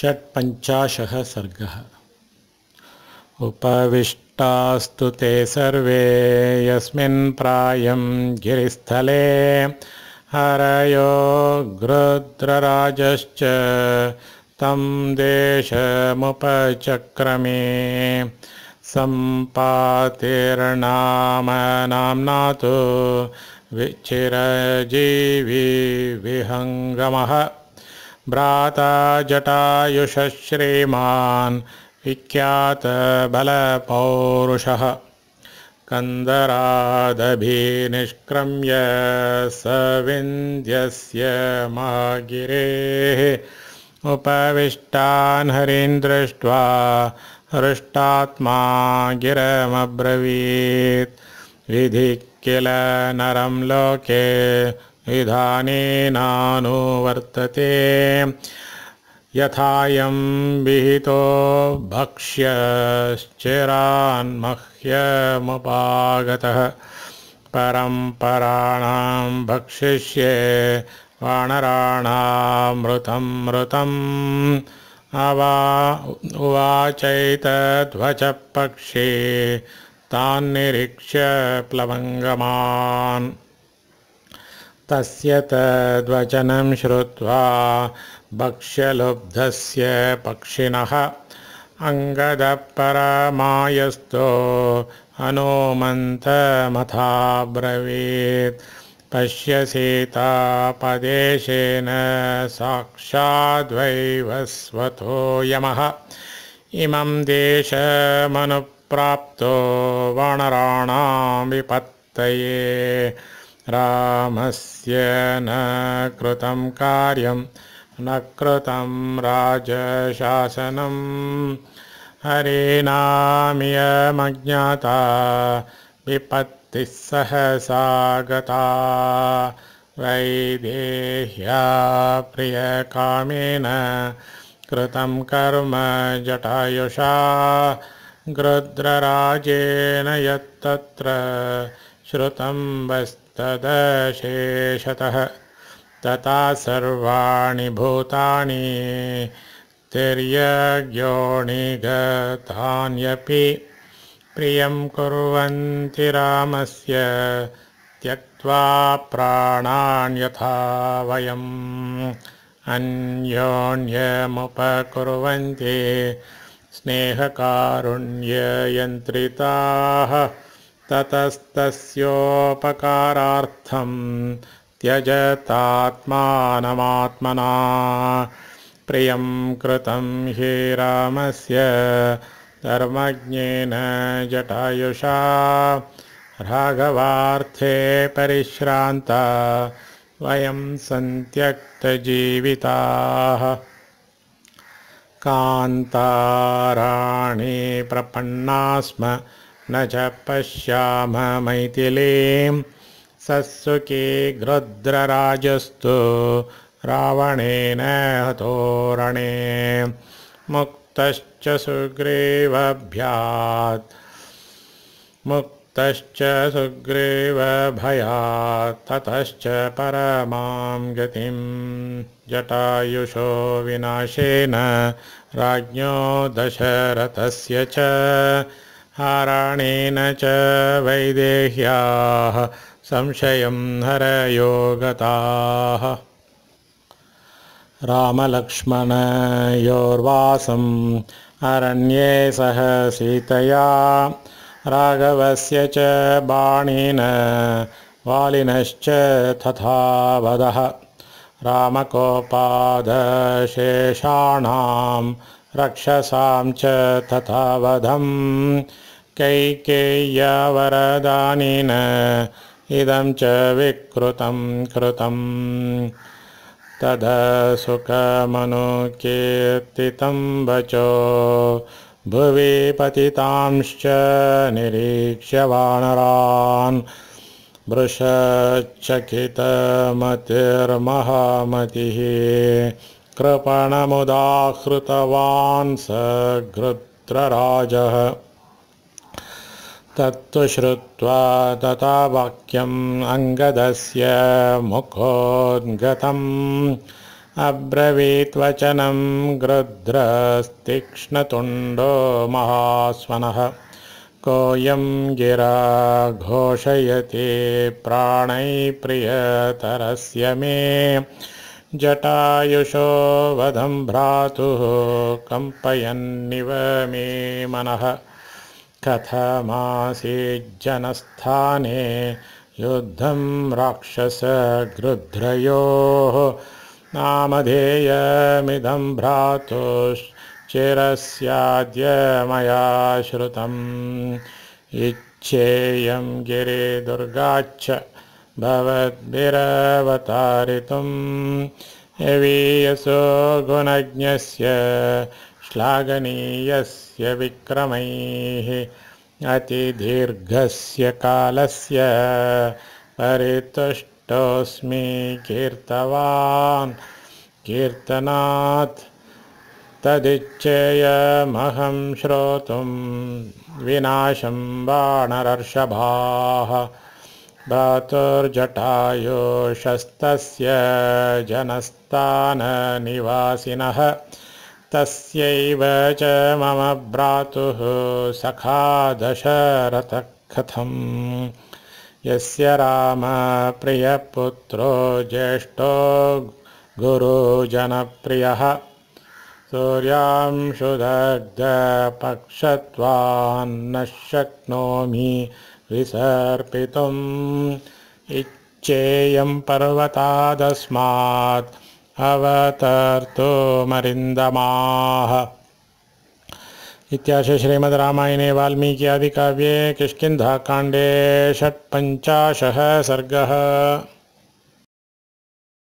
षट्पञ्चाशः सर्गः उपविष्टास्तु ते सर्वे प्रायं गिरिस्थले हरयो गृद्रराजश्च तं देशमुपचक्रमे सम्पातिरणामनाम्ना तु विहङ्गमः भ्राता जटायुषश्रीमान् श्रीमान् विख्यातबलपौरुषः कन्दरादभिनिष्क्रम्य स विन्ध्यस्य मा गिरेः उपविष्टान् हरिन् दृष्ट्वा हृष्टात्मा गिरमब्रवीत् विधि किल नरं लोके वर्तते यथायं विहितो भक्ष्यश्चिरान्मह्यमुपागतः परम्पराणां भक्षिष्ये मृतम् अवा उवाचैतध्वचः पक्षे तान्निरीक्ष्य प्लवङ्गमान् तस्य तद्वचनं श्रुत्वा भक्ष्यलुब्धस्य पक्षिणः सीता हनोमतमथाब्रवीत् साक्षाद्वैव साक्षाद्वैवस्वतो यमः इमं देशमनुप्राप्तो वणराणां विपत्तये रामस्य न कृतं कार्यं न कृतं राजशासनम् हरिनामियमज्ञाता विपत्तिः सहसा गता वैदेह्या प्रियकामेन कृतं कर्म जटायुषा गृद्रराजेन यत्तत्र श्रुतं वस्तदशेषतः तथा सर्वाणि भूतानि तिर्यग्योणिगतान्यपि प्रियं कुर्वन्ति रामस्य त्यक्त्वा प्राणान्यथा वयम् अन्योन्यमुपकुर्वन्ति स्नेहकारुण्ययन्त्रिताः ततस्तस्योपकारार्थं त्यजतात्मानमात्मना प्रियं कृतं रामस्य धर्मज्ञेन जटायुषा राघवार्थे परिश्रान्ता वयं सन्त्यक्तजीविताः कान्ताराणि प्रपन्ना स्म न च पश्याम मैथिलीं सत्सुके घृद्रराजस्तु रावणेन हतोरणे मुक्तश्च सुग्रीवभ्यात् मुक्तश्च सुग्रीवभयात् ततश्च परमां गतिं जटायुषो विनाशेन राज्ञो दशरथस्य च हाराणेन च वैदेह्याः संशयं हरयोगताः रामलक्ष्मणयोर्वासम् अरण्ये सह सीतया राघवस्य च बाणेन वालिनश्च तथा वदः रामकोपादशेषाणां रक्षसां च तथावधम् वरदानिन इदं च विकृतं कृतं तद सुखमनुकीर्तितं वचो भुवि पतितांश्च निरीक्ष्य वानरान् भृषचकितमतिर्महामतिः कृपणमुदाहृतवान् स घृध्रराजः तत्तु श्रुत्वा तथा वाक्यम् अङ्गदस्य मुखोद्गतम् अब्रवीत्वचनं गृध्रस्तिक्ष्णतुण्डो महास्वनः गिरा घोषयति प्राणैप्रियतरस्य मे जटायुषो वधं भ्रातुः कम्पयन्निव मे मनः कथमासीज्जनस्थाने युद्धं राक्षसगृध्रयोः नामधेयमिदं मया श्रुतम् इच्छेयं गिरिदुर्गाच्च भवद्भिरवतारितुम् यवीयसो गुणज्ञस्य श्लाघनीयस्य विक्रमैः अतिदीर्घस्य कालस्य परितुष्टोऽस्मि कीर्तवान् कीर्तनात् तदिच्छेयमहं श्रोतुं विनाशं वानरर्षभाः भ्रातुर्जटायुषस्तस्य जनस्थाननिवासिनः तस्यैव च मम भ्रातुः सखादशरथकथम् यस्य रामप्रियपुत्रो ज्येष्ठो गुरुजनप्रियः सूर्यांशुदग्धपक्षत्वान्न शक्नोमि विसर्पितुम् इच्छेयं पर्वतादस्मात् अवतर्तो मरिन्दमाः इत्याशि श्रीमद् रामायणे वाल्मीकि अभिकाव्ये किष्किन्धाकाण्डे षट्पञ्चाशः सर्गः